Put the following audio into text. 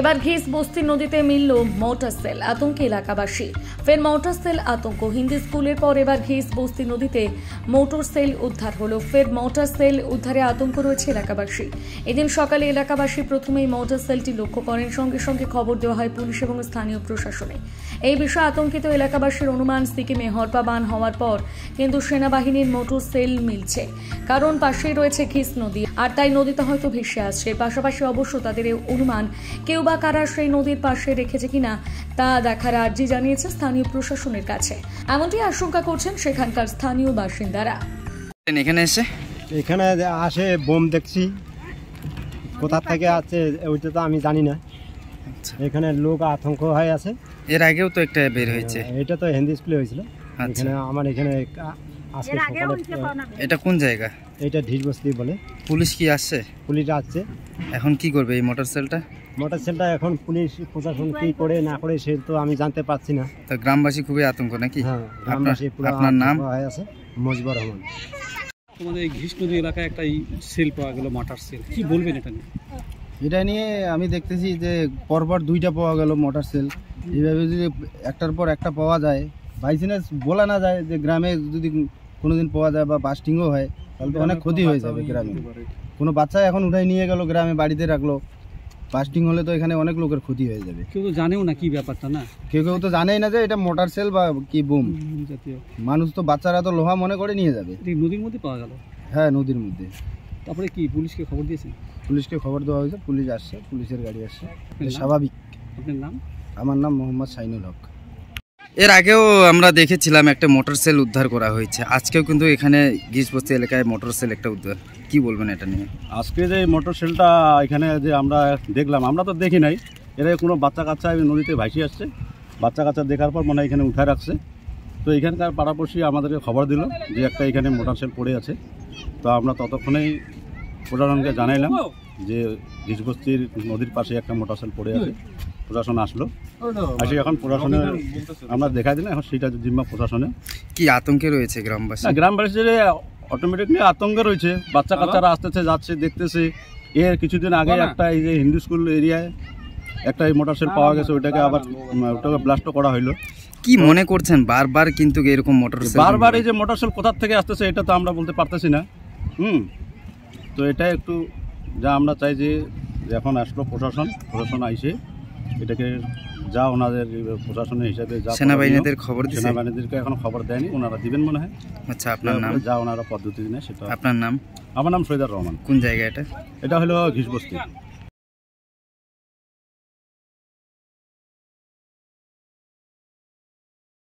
এবার ঘিস বস্তি নদীতে মিলল মোটরসেল আতঙ্কে এলাকাবাসী ফের মোটরসেল আতঙ্ক হিন্দি স্কুলের পর এবার ঘিস বস্তি নদীতে মোটরসেল উদ্ধার হল ফের মোটরসেল উদ্ধারে আতঙ্ক রয়েছে এলাকাবাসী এদিন সকালে এলাকাবাসী প্রথমেই মোটরসেলটি লক্ষ্য করেন সঙ্গে সঙ্গে খবর দেওয়া হয় পুলিশ এবং স্থানীয় প্রশাসনে এই বিষয়ে আতঙ্কিত এলাকাবাসীর অনুমান সিকিমে হরপা বান হওয়ার পর কিন্তু সেনাবাহিনীর মোটরসেল মিলছে কারণ পাশেই রয়েছে ঘিস নদী আর তাই নদীতে হয়তো ভেসে আসছে পাশাপাশি অবশ্য তাদের অনুমান কেউ কেউ বা কারা সেই নদীর পাশে রেখেছে কিনা তা দেখার আর্জি জানিয়েছে স্থানীয় প্রশাসনের কাছে এমনটি আশঙ্কা করছেন সেখানকার স্থানীয় বাসিন্দারা এখানে এসে এখানে আসে বোম দেখছি কোথা থেকে আছে ওইটা তো আমি জানি না আচ্ছা। এখানে লোক আতঙ্ক হয়ে আছে এর আগেও তো একটা বের হয়েছে হ্যাঁ, এটা তো হিন্দি স্কুলে হয়েছিল আচ্ছা। এখানে আমার এখানে এটা কোন জায়গা এটা ধীর বস্তি বলে পুলিশ কি আসছে পুলিশ আসছে এখন কি করবে এই মোটরসাইকেলটা মোটর সেলটা এখন পুলিশ প্রশাসন কি করে না করে সে তো আমি জানতে পারছি না তো গ্রামবাসী খুবই আতঙ্ক নাকি হ্যাঁ গ্রামবাসী আপনার নাম আছে মজিবর রহমান তোমাদের এই ঘিষ্ণ এলাকায় একটা সেল পাওয়া গেল মোটর সেল কি বলবেন এটা নিয়ে এটা নিয়ে আমি দেখতেছি যে পরপর দুইটা পাওয়া গেল মোটর সেল এইভাবে যদি একটার পর একটা পাওয়া যায় বাইচান্স বলা না যায় যে গ্রামে যদি কোনোদিন পাওয়া যায় বা বাস্টিংও হয় তাহলে তো অনেক ক্ষতি হয়ে যাবে গ্রামে কোনো বাচ্চা এখন উঠাই নিয়ে গেল গ্রামে বাড়িতে রাখলো পাস্টিং হলে তো এখানে অনেক লোকের ক্ষতি হয়ে যাবে কেউ তো জানেও না কি ব্যাপারটা না কেউ কেউ তো জানেই না যে এটা মোটর সেল বা কি বুম জাতীয় মানুষ তো বাচ্চারা তো লোহা মনে করে নিয়ে যাবে নদীর মধ্যে পাওয়া গেল হ্যাঁ নদীর মধ্যে তারপরে কি পুলিশকে খবর দিয়েছেন পুলিশকে খবর দেওয়া হয়েছে পুলিশ আসছে পুলিশের গাড়ি আসছে স্বাভাবিক আপনার নাম আমার নাম মোহাম্মদ সাইনুল হক এর আগেও আমরা দেখেছিলাম একটা মোটর সেল উদ্ধার করা হয়েছে আজকেও কিন্তু এখানে গ্রীষ্মবস্তি এলাকায় মোটর সেল একটা উদ্ধার কি বলবেন এটা নিয়ে আজকে যে মোটর সেলটা এখানে যে আমরা দেখলাম আমরা তো দেখি নাই এরা কোনো বাচ্চা কাচ্চা নদীতে ভাসি আসছে বাচ্চা কাচ্চা দেখার পর মনে এখানে উঠে রাখছে তো এখানকার পাড়াপড়শি আমাদেরকে খবর দিল যে একটা এখানে মোটর সেল পড়ে আছে তো আমরা ততক্ষণেই প্রশাসনকে জানাইলাম যে ঘিসবস্তির নদীর পাশে একটা মোটর সেল পড়ে আছে প্রশাসন আসলো আসি এখন প্রশাসনে আমরা দেখা দিলাম এখন সেটা জিম্মা প্রশাসনে কি আতঙ্কে রয়েছে গ্রামবাসী গ্রামবাসীদের অটোমেটিকলি আতঙ্কে রয়েছে বাচ্চা কাচ্চারা আসতেছে যাচ্ছে দেখতেছে এর কিছুদিন আগে একটা এই যে হিন্দু স্কুল এরিয়ায় একটা এই মোটরসাইকেল পাওয়া গেছে ওইটাকে আবার ওটাকে ব্লাস্টও করা হলো কি মনে করছেন বারবার কিন্তু এরকম মোটর বারবার এই যে মোটরসাইকেল কোথার থেকে আসতেছে এটা তো আমরা বলতে পারতেছি না হুম তো এটা একটু যা আমরা চাই যে এখন আসলো প্রশাসন প্রশাসন আইসে এটাকে যা ওনাদের প্রশাসনের হিসাবে যা সেনাবাহিনীদের খবর সেনাবাহিনীদেরকে এখন খবর দেয়নি ওনারা দিবেন মনে হয় আচ্ছা আপনার নাম যা ওনারা পদ্ধতি নেয় সেটা আপনার নাম আমার নাম সৈদার রহমান কোন জায়গা এটা এটা হলো ঘিসবস্তি